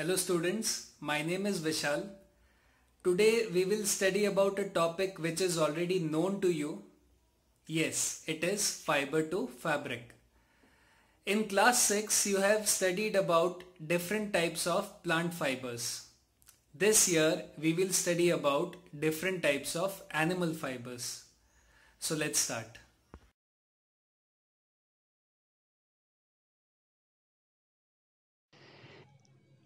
Hello students, my name is Vishal. Today we will study about a topic which is already known to you. Yes, it is fiber to fabric. In class 6 you have studied about different types of plant fibers. This year we will study about different types of animal fibers. So let's start.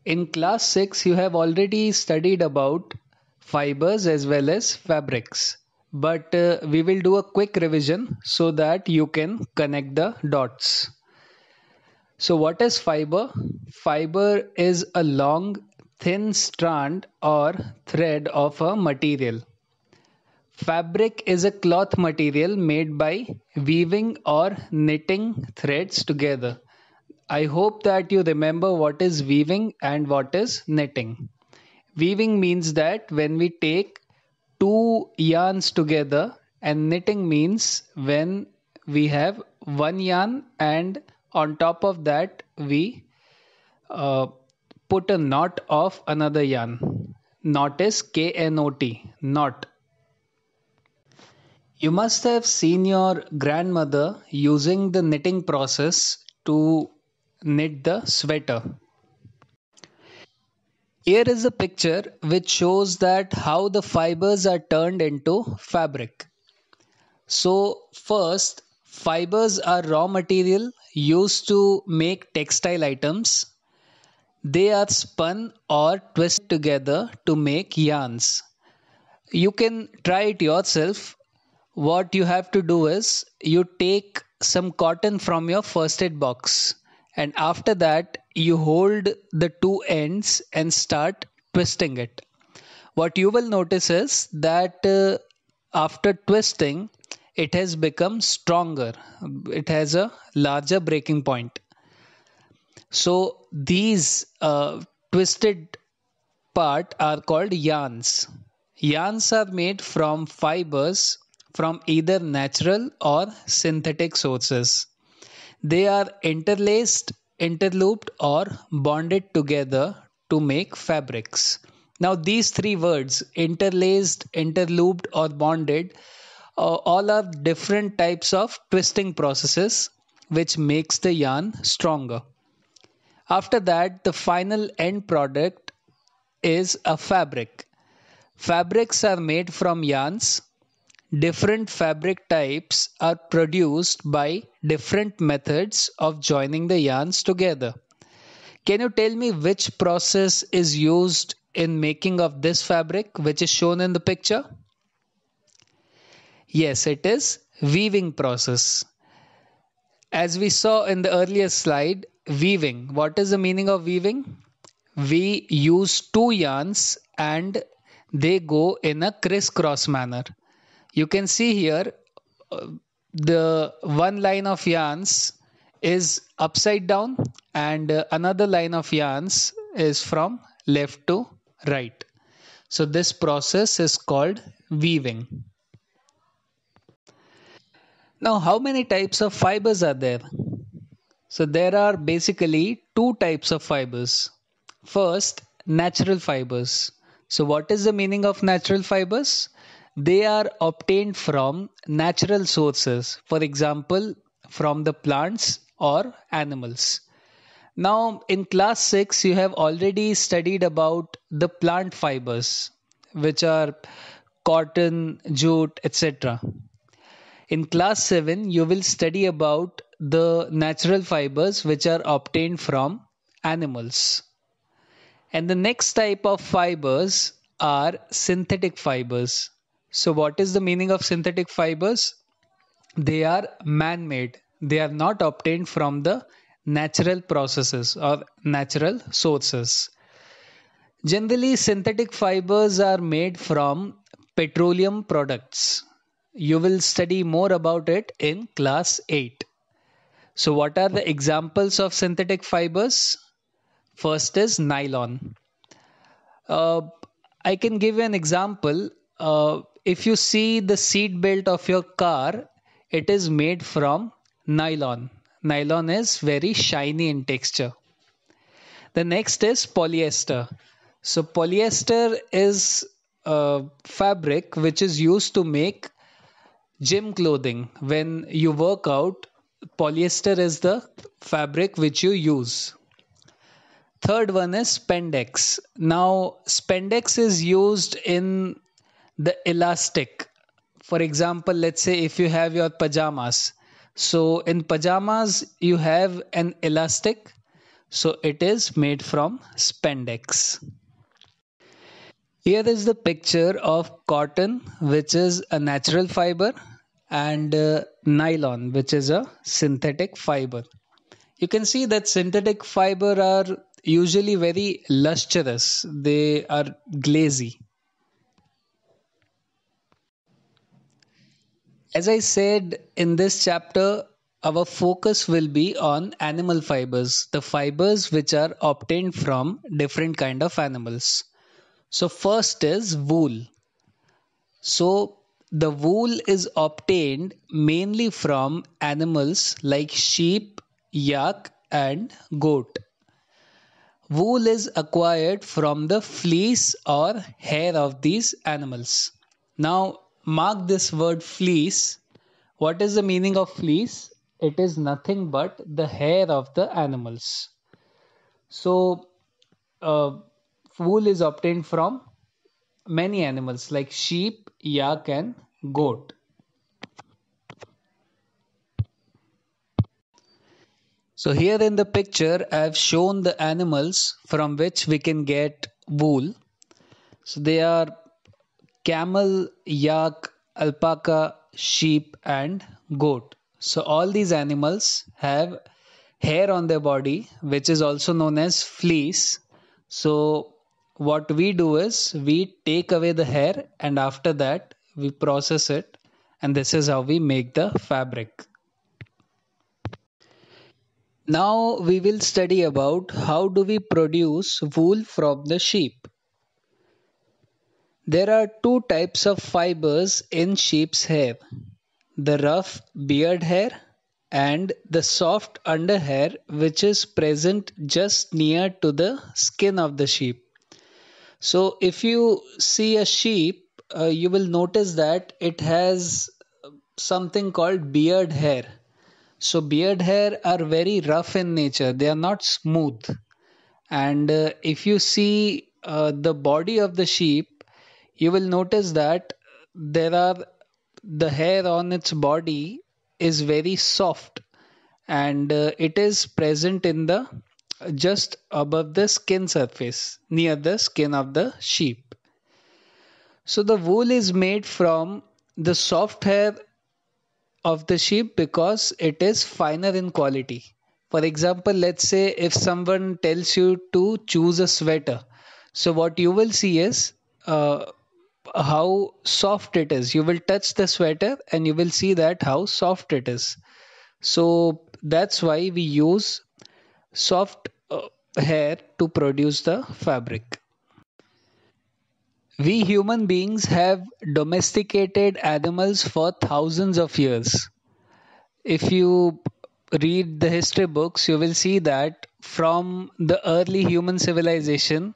In class 6, you have already studied about fibers as well as fabrics. But uh, we will do a quick revision so that you can connect the dots. So, what is fiber? Fiber is a long, thin strand or thread of a material. Fabric is a cloth material made by weaving or knitting threads together. I hope that you remember what is weaving and what is knitting. Weaving means that when we take two yarns together, and knitting means when we have one yarn and on top of that we uh, put a knot of another yarn. Knot is K N O T, knot. You must have seen your grandmother using the knitting process to knit the sweater. Here is a picture which shows that how the fibers are turned into fabric. So first fibers are raw material used to make textile items. They are spun or twisted together to make yarns. You can try it yourself. What you have to do is you take some cotton from your first aid box and after that you hold the two ends and start twisting it what you will notice is that uh, after twisting it has become stronger it has a larger breaking point so these uh, twisted part are called yarns yarns are made from fibers from either natural or synthetic sources they are interlaced, interlooped, or bonded together to make fabrics. Now, these three words interlaced, interlooped, or bonded uh, all are different types of twisting processes which makes the yarn stronger. After that, the final end product is a fabric. Fabrics are made from yarns Different fabric types are produced by different methods of joining the yarns together. Can you tell me which process is used in making of this fabric which is shown in the picture? Yes, it is weaving process. As we saw in the earlier slide, weaving. What is the meaning of weaving? We use two yarns and they go in a crisscross manner you can see here uh, the one line of yarns is upside down and uh, another line of yarns is from left to right. So this process is called weaving. Now how many types of fibers are there? So there are basically two types of fibers. First, natural fibers. So what is the meaning of natural fibers? They are obtained from natural sources, for example, from the plants or animals. Now, in class 6, you have already studied about the plant fibers, which are cotton, jute, etc. In class 7, you will study about the natural fibers which are obtained from animals. And the next type of fibers are synthetic fibers. So, what is the meaning of synthetic fibers? They are man made, they are not obtained from the natural processes or natural sources. Generally, synthetic fibers are made from petroleum products. You will study more about it in class 8. So, what are the examples of synthetic fibers? First is nylon. Uh, I can give you an example. Uh, if you see the seat belt of your car, it is made from nylon. Nylon is very shiny in texture. The next is polyester. So, polyester is a fabric which is used to make gym clothing. When you work out, polyester is the fabric which you use. Third one is spandex. Now, spandex is used in the elastic for example let's say if you have your pajamas so in pajamas you have an elastic so it is made from spandex here is the picture of cotton which is a natural fiber and uh, nylon which is a synthetic fiber you can see that synthetic fiber are usually very lustrous they are glazy As I said in this chapter, our focus will be on animal fibers, the fibers which are obtained from different kind of animals. So first is wool. So the wool is obtained mainly from animals like sheep, yak and goat. Wool is acquired from the fleece or hair of these animals. Now mark this word fleece. What is the meaning of fleece? It is nothing but the hair of the animals. So, uh, wool is obtained from many animals like sheep, yak, and goat. So, here in the picture, I have shown the animals from which we can get wool. So, they are camel, yak, alpaca, sheep, and goat. So, all these animals have hair on their body, which is also known as fleece. So, what we do is we take away the hair and after that we process it, and this is how we make the fabric. Now we will study about how do we produce wool from the sheep. There are two types of fibers in sheep's hair the rough beard hair and the soft underhair, which is present just near to the skin of the sheep. So, if you see a sheep, uh, you will notice that it has something called beard hair. So, beard hair are very rough in nature, they are not smooth. And uh, if you see uh, the body of the sheep, you will notice that there are the hair on its body is very soft and uh, it is present in the just above the skin surface near the skin of the sheep so the wool is made from the soft hair of the sheep because it is finer in quality for example let's say if someone tells you to choose a sweater so what you will see is uh, how soft it is. You will touch the sweater and you will see that how soft it is. So that's why we use soft uh, hair to produce the fabric. We human beings have domesticated animals for thousands of years. If you read the history books, you will see that from the early human civilization,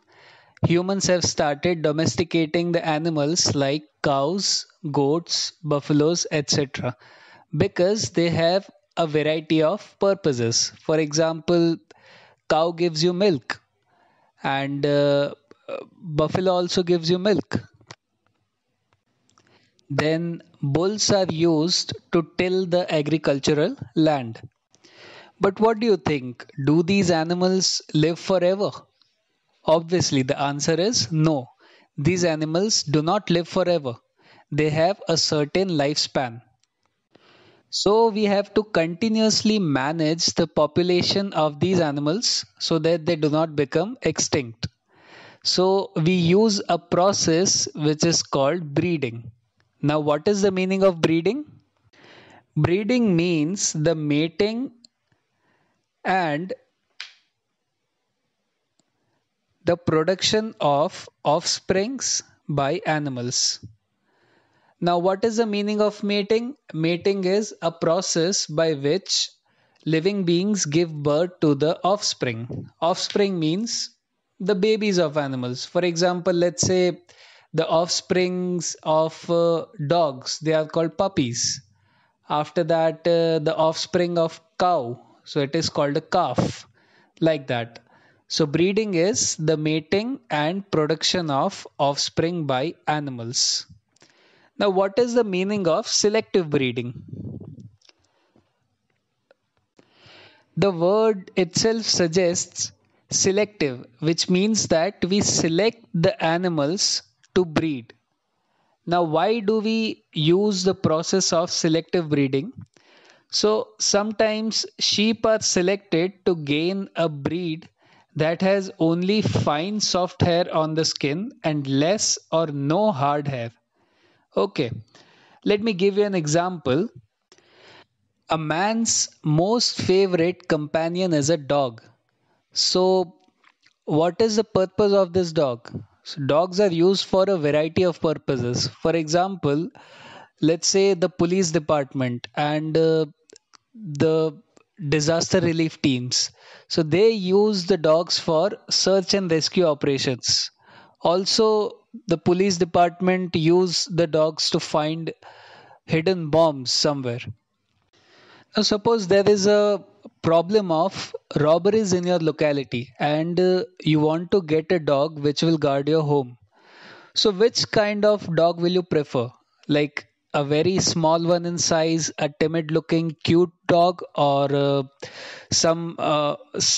Humans have started domesticating the animals like cows, goats, buffaloes, etc. because they have a variety of purposes. For example, cow gives you milk and uh, buffalo also gives you milk. Then bulls are used to till the agricultural land. But what do you think? Do these animals live forever? Obviously, the answer is no. These animals do not live forever. They have a certain lifespan. So, we have to continuously manage the population of these animals so that they do not become extinct. So, we use a process which is called breeding. Now, what is the meaning of breeding? Breeding means the mating and the production of offsprings by animals. Now, what is the meaning of mating? Mating is a process by which living beings give birth to the offspring. Offspring means the babies of animals. For example, let's say the offsprings of uh, dogs, they are called puppies. After that, uh, the offspring of cow, so it is called a calf, like that. So, breeding is the mating and production of offspring by animals. Now, what is the meaning of selective breeding? The word itself suggests selective, which means that we select the animals to breed. Now, why do we use the process of selective breeding? So, sometimes sheep are selected to gain a breed that has only fine soft hair on the skin and less or no hard hair. Okay, let me give you an example. A man's most favorite companion is a dog. So, what is the purpose of this dog? So, dogs are used for a variety of purposes. For example, let's say the police department and uh, the disaster relief teams. So they use the dogs for search and rescue operations. Also, the police department use the dogs to find hidden bombs somewhere. Now, suppose there is a problem of robberies in your locality and uh, you want to get a dog which will guard your home. So, which kind of dog will you prefer? Like a very small one in size, a timid looking cute dog, or uh, some uh,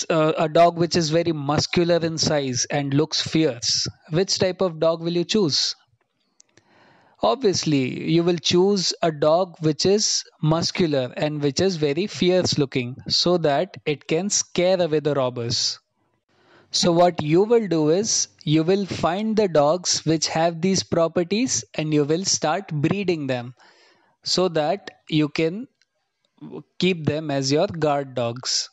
uh, a dog which is very muscular in size and looks fierce? Which type of dog will you choose? Obviously, you will choose a dog which is muscular and which is very fierce looking so that it can scare away the robbers. So what you will do is you will find the dogs which have these properties and you will start breeding them so that you can keep them as your guard dogs.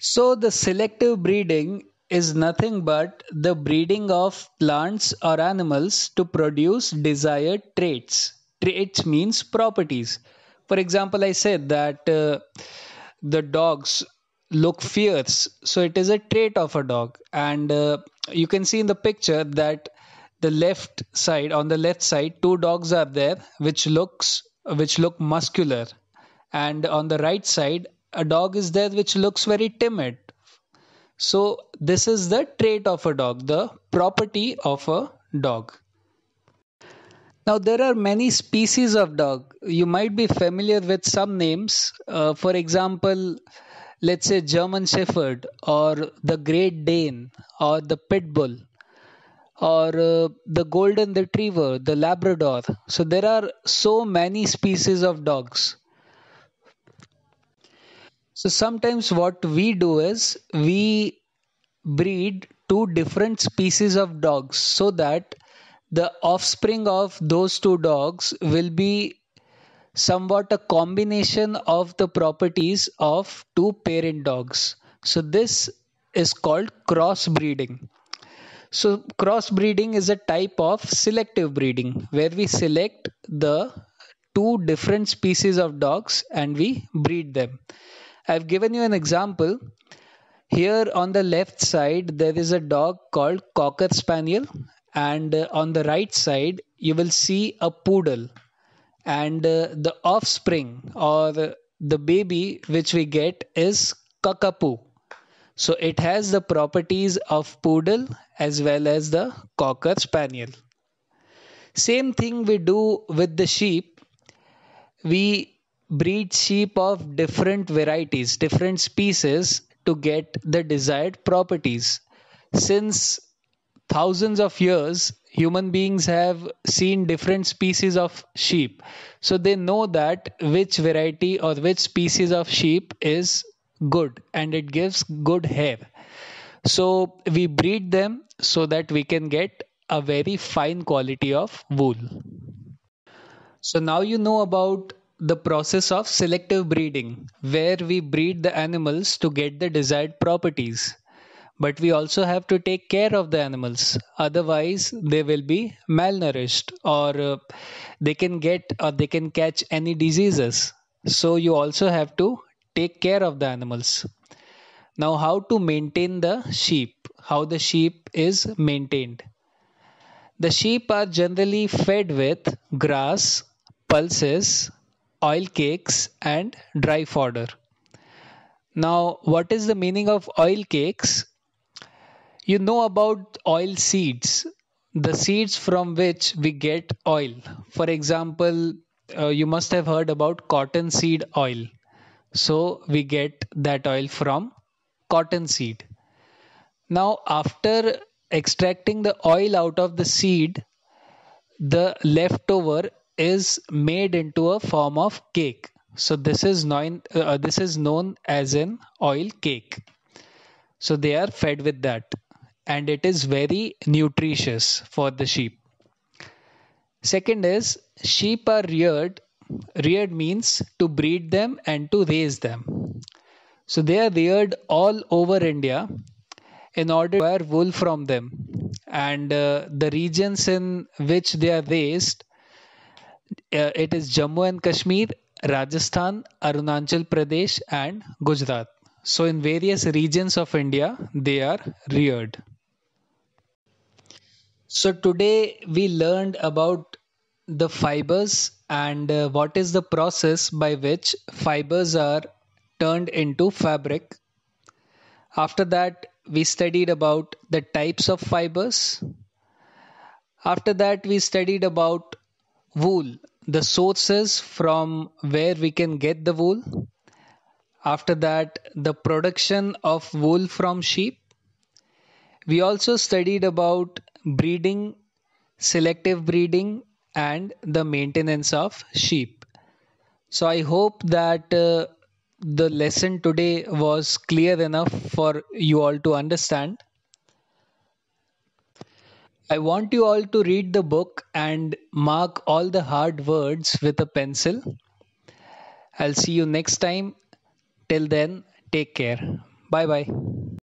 So the selective breeding is nothing but the breeding of plants or animals to produce desired traits. Traits means properties. For example, I said that uh, the dogs look fierce so it is a trait of a dog and uh, you can see in the picture that the left side on the left side two dogs are there which looks which look muscular and on the right side a dog is there which looks very timid so this is the trait of a dog the property of a dog now there are many species of dog you might be familiar with some names uh, for example let's say german shepherd or the great dane or the pit bull or uh, the golden retriever the labrador so there are so many species of dogs so sometimes what we do is we breed two different species of dogs so that the offspring of those two dogs will be somewhat a combination of the properties of two parent dogs. So, this is called crossbreeding. So, crossbreeding is a type of selective breeding where we select the two different species of dogs and we breed them. I've given you an example. Here on the left side, there is a dog called Cocker Spaniel, and on the right side, you will see a poodle and uh, the offspring or the baby which we get is cockapoo. So it has the properties of poodle as well as the cocker spaniel. Same thing we do with the sheep. We breed sheep of different varieties, different species to get the desired properties. Since thousands of years human beings have seen different species of sheep so they know that which variety or which species of sheep is good and it gives good hair so we breed them so that we can get a very fine quality of wool so now you know about the process of selective breeding where we breed the animals to get the desired properties but we also have to take care of the animals otherwise they will be malnourished or uh, they can get or they can catch any diseases so you also have to take care of the animals now how to maintain the sheep how the sheep is maintained the sheep are generally fed with grass pulses oil cakes and dry fodder now, what is the meaning of oil cakes? You know about oil seeds, the seeds from which we get oil. For example, uh, you must have heard about cotton seed oil. So we get that oil from cotton seed. Now, after extracting the oil out of the seed, the leftover is made into a form of cake. So this is known uh, this is known as an oil cake. So they are fed with that and it is very nutritious for the sheep. Second is sheep are reared. Reared means to breed them and to raise them. So they are reared all over India in order to acquire wool from them. And uh, the regions in which they are raised, uh, it is Jammu and Kashmir, Rajasthan, Arunachal Pradesh, and Gujarat. So in various regions of India, they are reared. So, today we learned about the fibers and uh, what is the process by which fibers are turned into fabric. After that, we studied about the types of fibers. After that, we studied about wool, the sources from where we can get the wool. After that, the production of wool from sheep. We also studied about breeding, selective breeding, and the maintenance of sheep. So, I hope that uh, the lesson today was clear enough for you all to understand. I want you all to read the book and mark all the hard words with a pencil. I'll see you next time. Till then, take care. Bye bye.